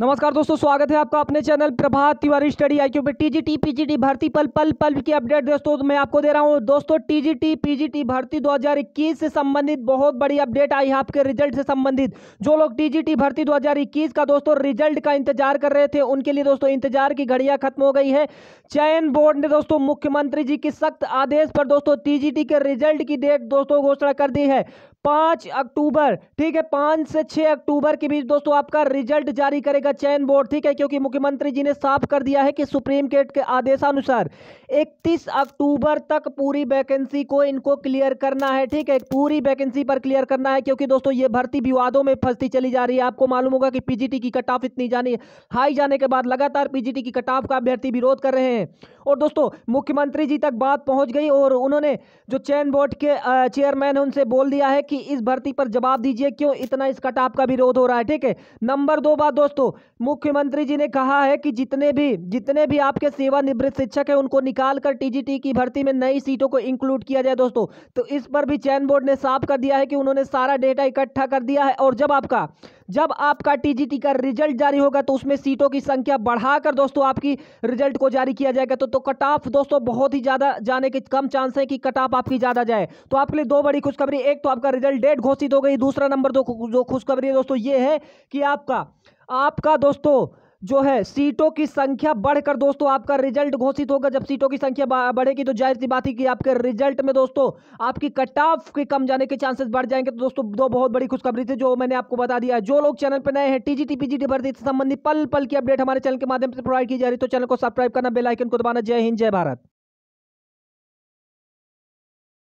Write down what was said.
नमस्कार दोस्तों स्वागत है आपका अपने channel Prabhat Tiwari study I Q पे टीजीटी पीजीटी भर्ती पल पल पल की अपडेट दोस्तों मैं आपको दे रहा हूँ दोस्तों टीजीटी पीजीटी भर्ती 2021 से संबंधित बहुत बड़ी अपडेट आई है आपके रिजल्ट से संबंधित जो लोग टीजीटी भर्ती 2021 का दोस्तों रिजल्ट का इंतजार कर रहे थे उनके लिए दोस्तों इंतजार की घड़ियाँ खत्म हो गई है चयन बोर्ड ने दोस्तों मुख्यमंत्री जी के सख्त आदेश पर दोस्तों टीजीटी के रिजल्ट की डेट दोस्तों घोषणा कर दी है पाँच अक्टूबर ठीक है पाँच से छः अक्टूबर के बीच दोस्तों आपका रिजल्ट जारी करेगा चयन बोर्ड ठीक है क्योंकि मुख्यमंत्री जी ने साफ कर दिया है कि सुप्रीम कोर्ट के आदेशानुसार इकतीस अक्टूबर तक पूरी वैकेंसी को इनको क्लियर करना है ठीक है पूरी वैकेंसी पर क्लियर करना है क्योंकि दोस्तों ये भर्ती विवादों में फंसती चली जा रही है आपको मालूम होगा कि पीजीटी की कट ऑफ इतनी जानी हाई जाने के बाद लगातार पीजीटी की कट ऑफ का अभ्यर्थी विरोध कर रहे हैं और दोस्तों मुख्यमंत्री जी तक बात पहुंच गई और उन्होंने जो चयन बोर्ड के चेयरमैन है उनसे बोल दिया है कि इस भर्ती पर जवाब दीजिए क्यों इतना इस कटाप का विरोध हो रहा है ठीक है नंबर दो बात दोस्तों मुख्यमंत्री जी ने कहा है कि जितने भी जितने भी आपके सेवानिवृत्त शिक्षक हैं उनको निकाल कर टीजीटी की भर्ती में नई सीटों को इंक्लूड किया जाए दोस्तों तो इस पर भी चयन बोर्ड ने साफ कर दिया है कि उन्होंने सारा डेटा इकट्ठा कर दिया है और जब आपका जब आपका टीजीटी का रिजल्ट जारी होगा तो उसमें सीटों की संख्या बढ़ाकर दोस्तों आपकी रिजल्ट को जारी किया जाएगा तो, तो कट ऑफ दोस्तों बहुत ही ज़्यादा जाने के कम चांस है कि कट ऑफ आपकी ज़्यादा जाए तो आपके लिए दो बड़ी खुशखबरी एक तो आपका रिजल्ट डेट घोषित हो गई दूसरा नंबर दो जो खुशखबरी है दोस्तों ये है कि आपका आपका दोस्तों जो है सीटों की संख्या बढ़कर दोस्तों आपका रिजल्ट घोषित होगा जब सीटों की संख्या बढ़ेगी तो जाहिर सी बात है कि आपके रिजल्ट में दोस्तों आपकी कट ऑफ के कम जाने के चांसेस बढ़ जाएंगे तो दोस्तों दो बहुत बड़ी खुशखबरी थी जो मैंने आपको बता दिया जो लोग चैनल पर नए हैं टीजीटी पीजीटी भर्ती से संबंधित पल पल की अपडेट हमारे चैनल के माध्यम से प्रोवाइड की जा रही है तो चैनल को सब्सक्राइब करना बेलाइकन को दबाना जय हिंद जय भारत